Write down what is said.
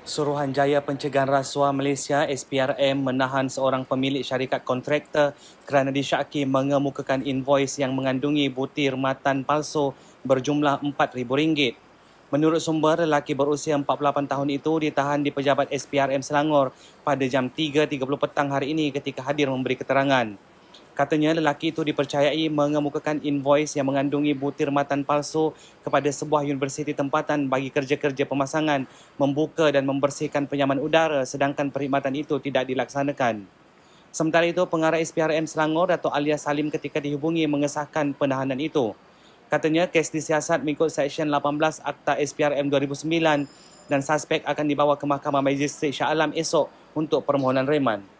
Suruhanjaya Pencegahan Rasuah Malaysia SPRM menahan seorang pemilik syarikat kontraktor kerana disyaki mengemukakan invoice yang mengandungi butir matan palsu berjumlah RM4,000. Menurut sumber, lelaki berusia 48 tahun itu ditahan di pejabat SPRM Selangor pada jam 3.30 petang hari ini ketika hadir memberi keterangan. Katanya lelaki itu dipercayai mengemukakan invoice yang mengandungi butir matan palsu kepada sebuah universiti tempatan bagi kerja-kerja pemasangan, membuka dan membersihkan penyaman udara sedangkan perkhidmatan itu tidak dilaksanakan. Sementara itu, pengarah SPRM Selangor atau Alia Salim ketika dihubungi mengesahkan penahanan itu. Katanya kes disiasat mengikut Seksyen 18 Akta SPRM 2009 dan suspek akan dibawa ke Mahkamah Majistri Shah esok untuk permohonan reman.